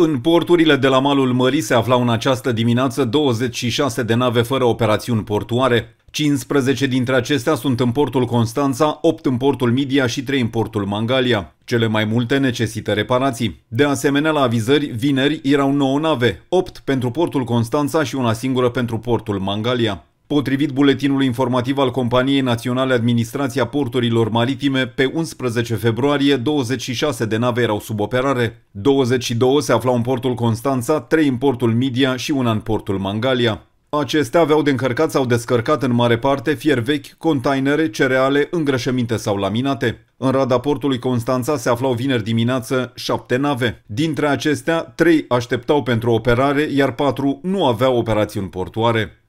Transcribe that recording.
În porturile de la malul Mării se aflau în această dimineață 26 de nave fără operațiuni portuare. 15 dintre acestea sunt în portul Constanța, 8 în portul Midia și 3 în portul Mangalia. Cele mai multe necesită reparații. De asemenea, la avizări, vineri erau 9 nave, 8 pentru portul Constanța și una singură pentru portul Mangalia. Potrivit buletinului informativ al Companiei Naționale Administrația Porturilor Maritime, pe 11 februarie 26 de nave erau sub operare, 22 se aflau în portul Constanța, 3 în portul Midia și una în portul Mangalia. Acestea aveau de încărcat sau descărcat în mare parte fier vechi, containere, cereale, îngrășăminte sau laminate. În rada portului Constanța se aflau vineri dimineață șapte nave. Dintre acestea, trei așteptau pentru operare, iar patru nu aveau operațiuni portoare.